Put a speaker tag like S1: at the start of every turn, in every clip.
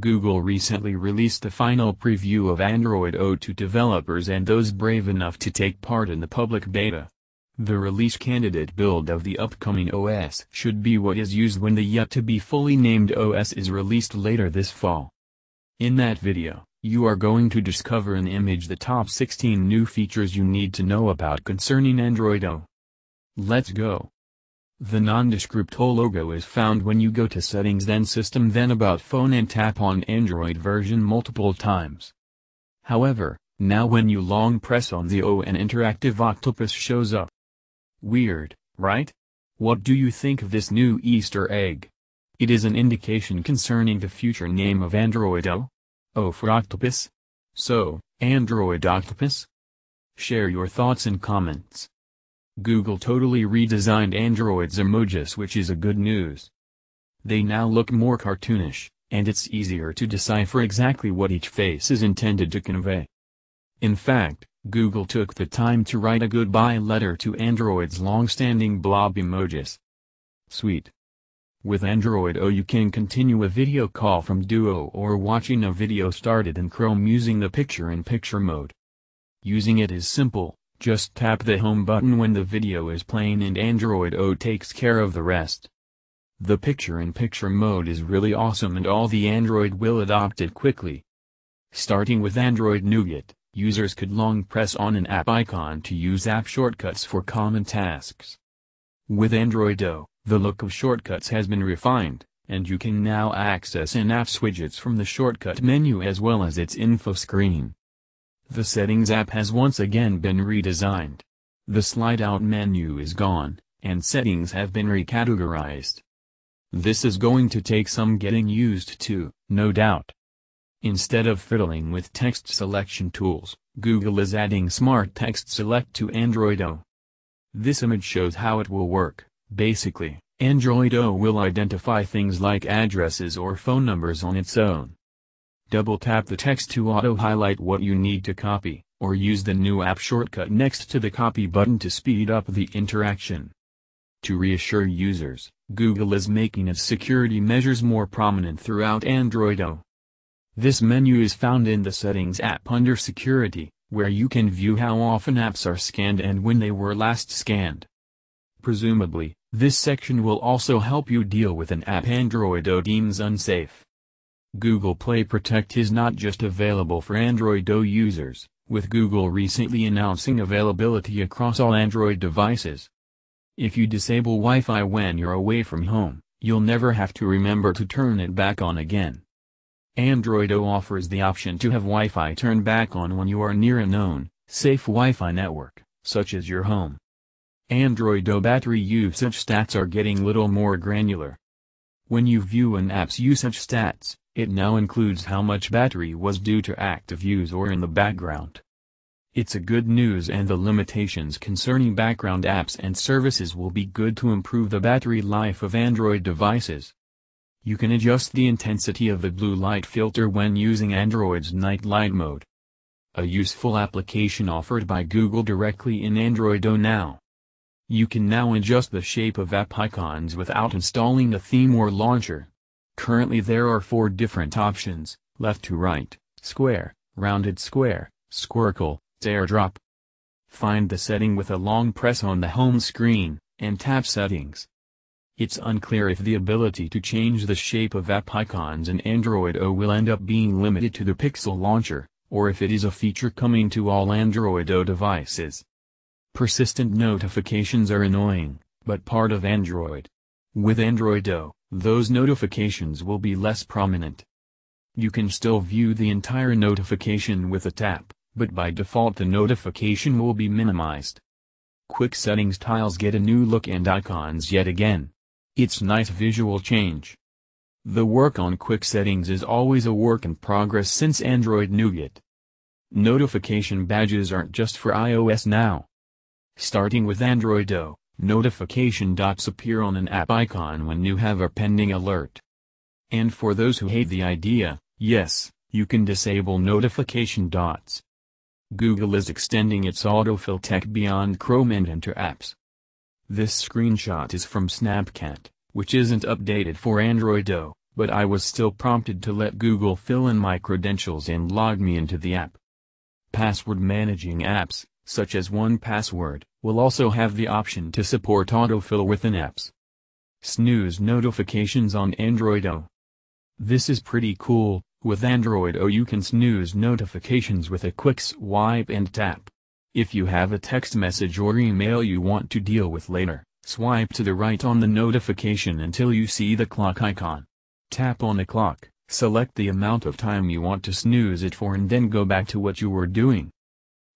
S1: Google recently released the final preview of Android O to developers and those brave enough to take part in the public beta. The release candidate build of the upcoming OS should be what is used when the yet-to-be fully named OS is released later this fall. In that video, you are going to discover an image the top 16 new features you need to know about concerning Android O. Let's go. The nondescript O logo is found when you go to Settings then System then About Phone and tap on Android version multiple times. However, now when you long press on the O an interactive octopus shows up. Weird, right? What do you think of this new Easter egg? It is an indication concerning the future name of Android O. O for octopus? So, Android octopus? Share your thoughts in comments. Google totally redesigned Android's emojis which is a good news. They now look more cartoonish, and it's easier to decipher exactly what each face is intended to convey. In fact, Google took the time to write a goodbye letter to Android's long-standing blob emojis. Sweet. With Android O you can continue a video call from Duo or watching a video started in Chrome using the picture-in-picture -picture mode. Using it is simple, just tap the home button when the video is playing and Android O takes care of the rest. The picture-in-picture -picture mode is really awesome and all the Android will adopt it quickly. Starting with Android Nougat, users could long press on an app icon to use app shortcuts for common tasks. With Android O, the look of shortcuts has been refined, and you can now access in-apps widgets from the shortcut menu as well as its info screen. The Settings app has once again been redesigned. The slide-out menu is gone, and settings have been recategorized. This is going to take some getting used to, no doubt. Instead of fiddling with text selection tools, Google is adding Smart Text Select to Android O. This image shows how it will work, basically, Android O will identify things like addresses or phone numbers on its own. Double tap the text to auto-highlight what you need to copy, or use the new app shortcut next to the copy button to speed up the interaction. To reassure users, Google is making its security measures more prominent throughout Android O. This menu is found in the Settings app under Security, where you can view how often apps are scanned and when they were last scanned. Presumably, this section will also help you deal with an app Android O deems unsafe. Google Play Protect is not just available for Android O users, with Google recently announcing availability across all Android devices. If you disable Wi-Fi when you're away from home, you'll never have to remember to turn it back on again. Android O offers the option to have Wi-Fi turned back on when you are near a known, safe Wi-Fi network, such as your home. Android O battery usage stats are getting little more granular. When you view an app's usage stats, it now includes how much battery was due to active use or in the background. It's a good news and the limitations concerning background apps and services will be good to improve the battery life of Android devices. You can adjust the intensity of the blue light filter when using Android's night light mode. A useful application offered by Google directly in Android O now. You can now adjust the shape of app icons without installing a theme or launcher. Currently there are four different options, left to right, square, rounded square, squircle, teardrop. Find the setting with a long press on the home screen, and tap settings. It's unclear if the ability to change the shape of app icons in Android O will end up being limited to the Pixel launcher, or if it is a feature coming to all Android O devices. Persistent notifications are annoying, but part of Android. With Android O, those notifications will be less prominent. You can still view the entire notification with a tap, but by default the notification will be minimized. Quick settings tiles get a new look and icons yet again. It's nice visual change. The work on quick settings is always a work in progress since Android Nougat. Notification badges aren't just for iOS now. Starting with Android O. Notification dots appear on an app icon when you have a pending alert. And for those who hate the idea, yes, you can disable notification dots. Google is extending its autofill tech beyond Chrome and into apps. This screenshot is from Snapcat, which isn't updated for Android O, but I was still prompted to let Google fill in my credentials and log me into the app. Password managing apps, such as 1Password, will also have the option to support autofill within apps. Snooze notifications on Android O. This is pretty cool, with Android O you can snooze notifications with a quick swipe and tap. If you have a text message or email you want to deal with later, swipe to the right on the notification until you see the clock icon. Tap on the clock, select the amount of time you want to snooze it for and then go back to what you were doing.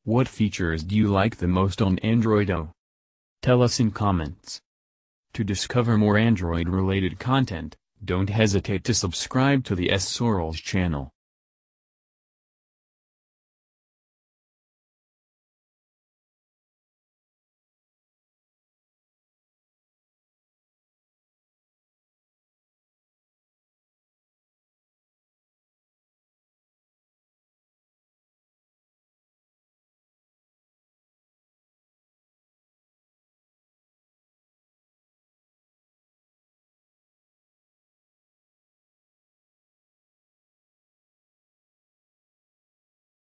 S1: What features do you like the most on Android O? Tell us in comments. To discover more Android-related content, don't hesitate to subscribe to the S. Sorrels channel.